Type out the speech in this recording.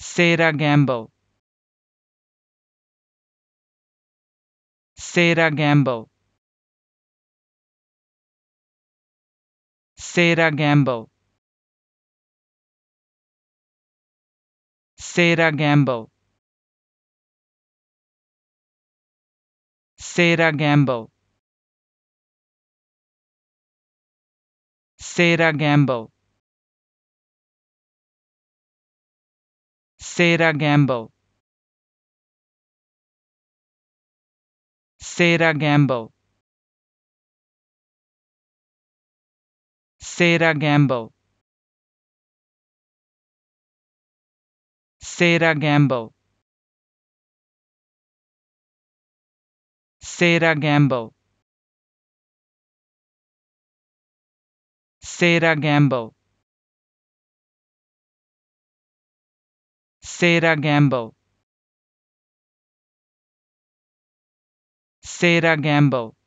Sarah Gamble Sarah Gamble Sarah Gamble Sarah Gamble Sarah Gamble Sarah Gamble Sarah Gamble Sarah Gamble Sarah Gamble Sarah Gamble Sarah Gamble Sarah Gamble Sarah Gamble Sarah Gamble